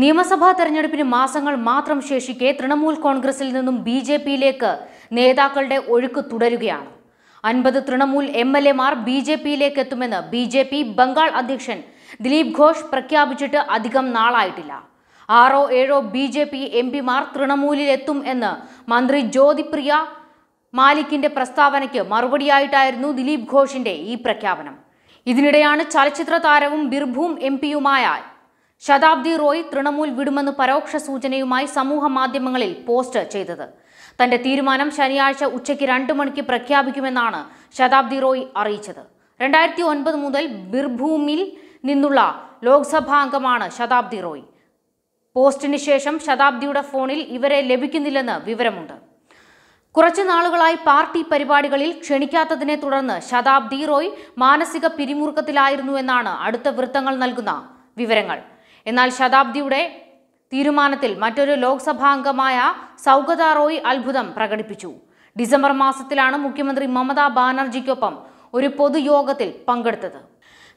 നിയമസഭാ തെരഞ്ഞെടുപ്പിന് മാസങ്ങൾ മാത്രം ശേഷിക്കെ തൃണമൂൽ കോൺഗ്രസിൽ നിന്നും ബി ജെ പിയിലേക്ക് നേതാക്കളുടെ ഒഴുക്ക് തുടരുകയാണ് അൻപത് തൃണമൂൽ എം എൽ എമാർ ബി ജെ പിയിലേക്ക് എത്തുമെന്ന് ബി ജെ പി ബംഗാൾ അധ്യക്ഷൻ ദിലീപ് ഘോഷ് പ്രഖ്യാപിച്ചിട്ട് അധികം നാളായിട്ടില്ല ആറോ ഏഴോ ബി ജെ പി എം പിമാർ തൃണമൂലിലെത്തും എന്ന് മന്ത്രി ജ്യോതിപ്രിയ മാലിക്കിന്റെ പ്രസ്താവനയ്ക്ക് മറുപടിയായിട്ടായിരുന്നു ദിലീപ് ഘോഷിന്റെ ഈ പ്രഖ്യാപനം ഇതിനിടെയാണ് ചലച്ചിത്ര താരവും ബിർഭൂം എം പിയുമായ ശതാബ്ദി റോയ് തൃണമൂൽ വിടുമെന്ന് പരോക്ഷ സൂചനയുമായി സമൂഹ മാധ്യമങ്ങളിൽ പോസ്റ്റ് ചെയ്തത് തന്റെ തീരുമാനം ശനിയാഴ്ച ഉച്ചയ്ക്ക് രണ്ടു മണിക്ക് പ്രഖ്യാപിക്കുമെന്നാണ് ശതാബ്ദി റോയ് അറിയിച്ചത് രണ്ടായിരത്തി ഒൻപത് മുതൽ ബിർഭൂമിൽ നിന്നുള്ള ലോക്സഭാ അംഗമാണ് ശതാബ്ദി റോയ് പോസ്റ്റിന് ശേഷം ശതാബ്ദിയുടെ ഫോണിൽ ഇവരെ ലഭിക്കുന്നില്ലെന്ന് വിവരമുണ്ട് കുറച്ചു നാളുകളായി പാർട്ടി പരിപാടികളിൽ ക്ഷണിക്കാത്തതിനെ തുടർന്ന് ശതാബ്ദി റോയ് മാനസിക പിരിമുറുക്കത്തിലായിരുന്നു എന്നാണ് അടുത്ത വൃത്തങ്ങൾ നൽകുന്ന വിവരങ്ങൾ എന്നാൽ ശതാബ്ദിയുടെ തീരുമാനത്തിൽ മറ്റൊരു ലോക്സഭാംഗമായ സൗഗത റോയ് അത്ഭുതം പ്രകടിപ്പിച്ചു ഡിസംബർ മാസത്തിലാണ് മുഖ്യമന്ത്രി മമതാ ബാനർജിക്കൊപ്പം ഒരു പൊതുയോഗത്തിൽ പങ്കെടുത്തത്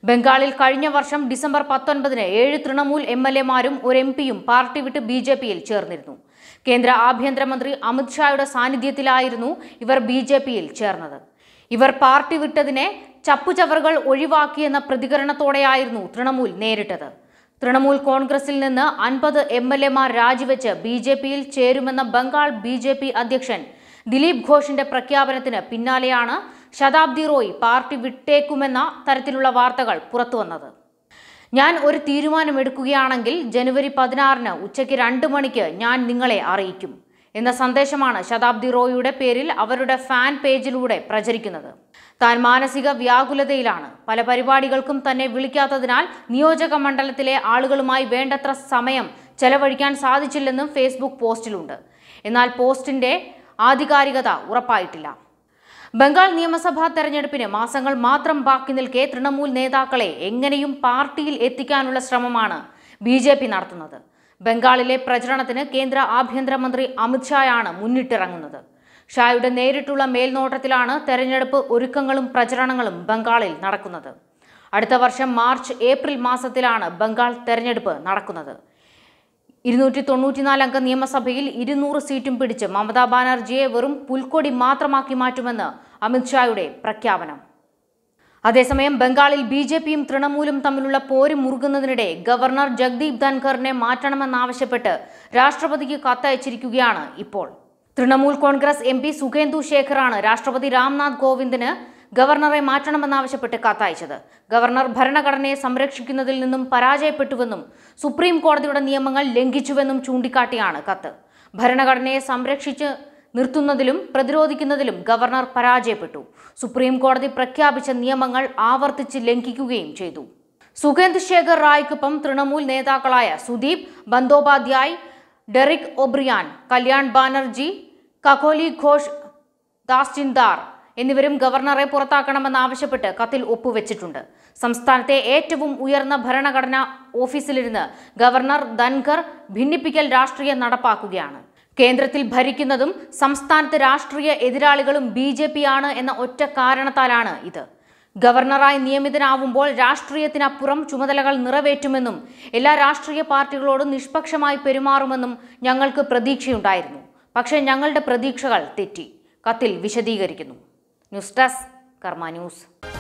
ബംഗാളിൽ കഴിഞ്ഞ വർഷം ഡിസംബർ പത്തൊൻപതിന് ഏഴ് തൃണമൂൽ എം എൽ എമാരും ഒരു എം പിയും പാർട്ടി വിട്ട് ബി ജെ പിയിൽ ചേർന്നിരുന്നു കേന്ദ്ര ആഭ്യന്തരമന്ത്രി അമിത്ഷായുടെ സാന്നിധ്യത്തിലായിരുന്നു ഇവർ ബി ജെ പിയിൽ ചേർന്നത് ഇവർ പാർട്ടി വിട്ടതിനെ ചപ്പുചവറുകൾ ഒഴിവാക്കിയെന്ന പ്രതികരണത്തോടെയായിരുന്നു തൃണമൂൽ നേരിട്ടത് തൃണമൂൽ കോൺഗ്രസിൽ നിന്ന് അൻപത് എം എൽ എമാർ രാജിവെച്ച് ബി ജെ പിയിൽ ചേരുമെന്ന ബംഗാൾ ബി ജെ പി അധ്യക്ഷൻ ദിലീപ് ഘോഷിന്റെ പ്രഖ്യാപനത്തിന് പിന്നാലെയാണ് ശതാബ്ദി റോയ് പാർട്ടി വിട്ടേക്കുമെന്ന തരത്തിലുള്ള വാർത്തകൾ പുറത്തുവന്നത് ഞാൻ ഒരു തീരുമാനമെടുക്കുകയാണെങ്കിൽ ജനുവരി പതിനാറിന് ഉച്ചയ്ക്ക് രണ്ട് മണിക്ക് ഞാൻ നിങ്ങളെ അറിയിക്കും എന്ന സന്ദേശമാണ് ശതാബ്ദി റോയിയുടെ പേരിൽ അവരുടെ ഫാൻ പേജിലൂടെ പ്രചരിക്കുന്നത് താൻ മാനസിക വ്യാകുലതയിലാണ് പല പരിപാടികൾക്കും തന്നെ വിളിക്കാത്തതിനാൽ നിയോജക മണ്ഡലത്തിലെ ആളുകളുമായി വേണ്ടത്ര സമയം ചെലവഴിക്കാൻ സാധിച്ചില്ലെന്നും ഫേസ്ബുക്ക് പോസ്റ്റിലുണ്ട് എന്നാൽ പോസ്റ്റിന്റെ ആധികാരികത ഉറപ്പായിട്ടില്ല ബംഗാൾ നിയമസഭാ തെരഞ്ഞെടുപ്പിന് മാസങ്ങൾ മാത്രം ബാക്കി നിൽക്കെ തൃണമൂൽ നേതാക്കളെ എങ്ങനെയും പാർട്ടിയിൽ എത്തിക്കാനുള്ള ശ്രമമാണ് ബി നടത്തുന്നത് ബംഗാളിലെ പ്രചരണത്തിന് കേന്ദ്ര ആഭ്യന്തരമന്ത്രി അമിത്ഷായാണ് മുന്നിട്ടിറങ്ങുന്നത് ഷായുടെ നേരിട്ടുള്ള മേൽനോട്ടത്തിലാണ് തെരഞ്ഞെടുപ്പ് ഒരുക്കങ്ങളും പ്രചരണങ്ങളും ബംഗാളിൽ നടക്കുന്നത് അടുത്ത വർഷം മാർച്ച് ഏപ്രിൽ മാസത്തിലാണ് ബംഗാൾ തെരഞ്ഞെടുപ്പ് നടക്കുന്നത് ഇരുന്നൂറ്റി തൊണ്ണൂറ്റിനാല് അംഗ നിയമസഭയിൽ ഇരുന്നൂറ് സീറ്റും പിടിച്ച് മമതാ ബാനർജിയെ വെറും പുൽക്കൊടി മാത്രമാക്കി മാറ്റുമെന്ന് അമിത്ഷായുടെ പ്രഖ്യാപനം അതേസമയം ബംഗാളിൽ ബി ജെ പിയും തൃണമൂലും തമ്മിലുള്ള പോര് മുറുകുന്നതിനിടെ ഗവർണർ ജഗ്ദീപ് ധൻഖറിനെ മാറ്റണമെന്നാവശ്യപ്പെട്ട് രാഷ്ട്രപതിക്ക് കത്തയച്ചിരിക്കുകയാണ് ഇപ്പോൾ തൃണമൂൽ കോൺഗ്രസ് എം പി സുഖേന്ദു ശേഖറാണ് രാഷ്ട്രപതി രാംനാഥ് കോവിന്ദിന് ഗവർണറെ മാറ്റണമെന്നാവശ്യപ്പെട്ട് കത്തയച്ചത് ഗവർണർ ഭരണഘടനയെ സംരക്ഷിക്കുന്നതിൽ നിന്നും പരാജയപ്പെട്ടുവെന്നും സുപ്രീം കോടതിയുടെ നിയമങ്ങൾ ലംഘിച്ചുവെന്നും ചൂണ്ടിക്കാട്ടിയാണ് കത്ത് ഭരണഘടനയെ സംരക്ഷിച്ച് നിർത്തുന്നതിലും പ്രതിരോധിക്കുന്നതിലും ഗവർണർ പരാജയപ്പെട്ടു സുപ്രീം കോടതി പ്രഖ്യാപിച്ച നിയമങ്ങൾ ആവർത്തിച്ച് ലംഘിക്കുകയും ചെയ്തു സുഖേന്ദ് ശേഖർ റായ്ക്കൊപ്പം തൃണമൂൽ നേതാക്കളായ സുദീപ് ബന്ദോപാധ്യായ് ഡെറിക് ഒബ്രിയാൻ കല്യാൺ ബാനർജി കഖോലി ഘോഷ് ദാസ്റ്റിൻദാർ എന്നിവരും ഗവർണറെ പുറത്താക്കണമെന്നാവശ്യപ്പെട്ട് കത്തിൽ ഒപ്പുവെച്ചിട്ടുണ്ട് സംസ്ഥാനത്തെ ഏറ്റവും ഉയർന്ന ഭരണഘടനാ ഓഫീസിലിരുന്ന് ഗവർണർ ധൻഖർ ഭിന്നിപ്പിക്കൽ രാഷ്ട്രീയം നടപ്പാക്കുകയാണ് കേന്ദ്രത്തിൽ ഭരിക്കുന്നതും സംസ്ഥാനത്ത് രാഷ്ട്രീയ എതിരാളികളും ബി ജെ ആണ് എന്ന ഒറ്റ കാരണത്താലാണ് ഇത് ഗവർണറായി നിയമിതനാവുമ്പോൾ രാഷ്ട്രീയത്തിനപ്പുറം ചുമതലകൾ നിറവേറ്റുമെന്നും എല്ലാ രാഷ്ട്രീയ പാർട്ടികളോടും നിഷ്പക്ഷമായി പെരുമാറുമെന്നും ഞങ്ങൾക്ക് പ്രതീക്ഷയുണ്ടായിരുന്നു പക്ഷേ ഞങ്ങളുടെ പ്രതീക്ഷകൾ തെറ്റി കത്തിൽ വിശദീകരിക്കുന്നു ന്യൂസ് ഡെസ്ക് കർമ്മ ന്യൂസ്